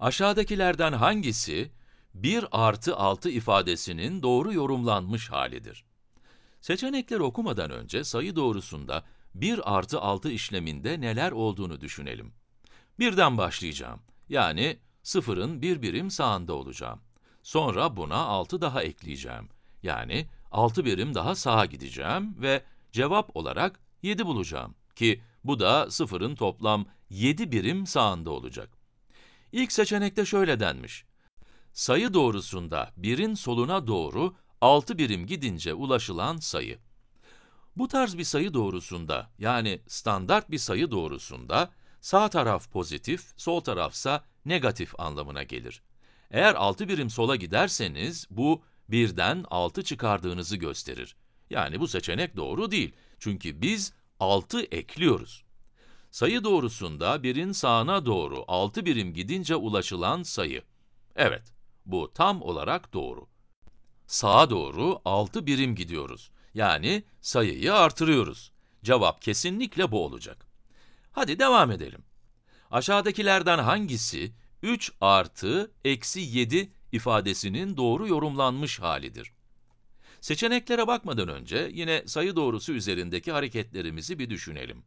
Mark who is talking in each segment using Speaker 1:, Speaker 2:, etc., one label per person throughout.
Speaker 1: Aşağıdakilerden hangisi 1 artı 6 ifadesinin doğru yorumlanmış halidir? Seçenekler okumadan önce sayı doğrusunda 1 artı 6 işleminde neler olduğunu düşünelim. Birden başlayacağım. Yani sıfırın bir birim sağında olacağım. Sonra buna 6 daha ekleyeceğim. Yani 6 birim daha sağa gideceğim ve cevap olarak 7 bulacağım. Ki bu da sıfırın toplam 7 birim sağında olacak. İlk seçenekte şöyle denmiş. Sayı doğrusunda birin soluna doğru 6 birim gidince ulaşılan sayı. Bu tarz bir sayı doğrusunda, yani standart bir sayı doğrusunda, sağ taraf pozitif, sol tarafsa negatif anlamına gelir. Eğer 6 birim sola giderseniz, bu 1'den 6 çıkardığınızı gösterir. Yani bu seçenek doğru değil, çünkü biz 6 ekliyoruz. Sayı doğrusunda birin sağına doğru 6 birim gidince ulaşılan sayı. Evet, bu tam olarak doğru. Sağa doğru 6 birim gidiyoruz. Yani sayıyı artırıyoruz. Cevap kesinlikle bu olacak. Hadi devam edelim. Aşağıdakilerden hangisi 3 artı eksi 7 ifadesinin doğru yorumlanmış halidir? Seçeneklere bakmadan önce yine sayı doğrusu üzerindeki hareketlerimizi bir düşünelim.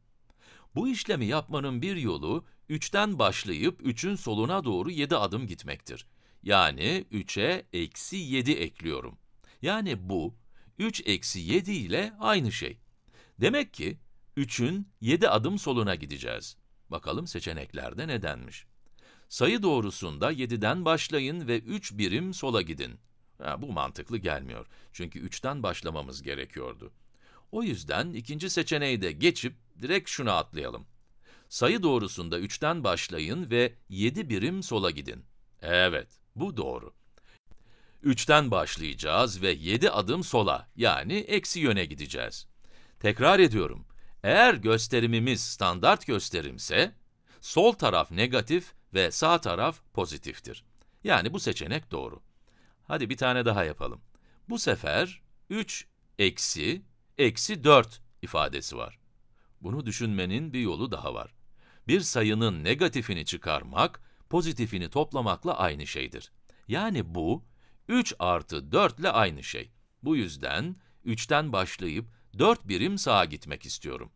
Speaker 1: Bu işlemi yapmanın bir yolu 3'ten başlayıp 3'ün soluna doğru 7 adım gitmektir. Yani 3'e eksi 7 ekliyorum. Yani bu 3 eksi 7 ile aynı şey. Demek ki 3'ün 7 adım soluna gideceğiz. Bakalım seçeneklerde nedenmiş. Sayı doğrusunda 7'den başlayın ve 3 birim sola gidin. Ha, bu mantıklı gelmiyor. Çünkü 3'ten başlamamız gerekiyordu. O yüzden ikinci seçeneği de geçip Direkt şuna atlayalım. Sayı doğrusunda 3'ten başlayın ve 7 birim sola gidin. Evet, bu doğru. 3'ten başlayacağız ve 7 adım sola, yani eksi yöne gideceğiz. Tekrar ediyorum, eğer gösterimimiz standart gösterimse, sol taraf negatif ve sağ taraf pozitiftir. Yani bu seçenek doğru. Hadi bir tane daha yapalım. Bu sefer 3 eksi, eksi 4 ifadesi var. Bunu düşünmenin bir yolu daha var. Bir sayının negatifini çıkarmak, pozitifini toplamakla aynı şeydir. Yani bu, 3 artı 4 ile aynı şey. Bu yüzden 3'ten başlayıp 4 birim sağa gitmek istiyorum.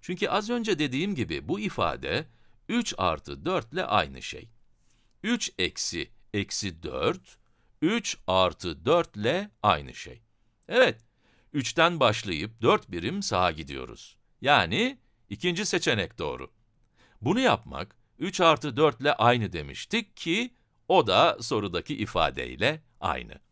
Speaker 1: Çünkü az önce dediğim gibi bu ifade 3 artı 4 ile aynı şey. 3 eksi eksi 4, 3 artı 4 ile aynı şey. Evet, 3'ten başlayıp 4 birim sağa gidiyoruz. Yani ikinci seçenek doğru. Bunu yapmak 3 artı 4 ile aynı demiştik ki o da sorudaki ifadeyle aynı.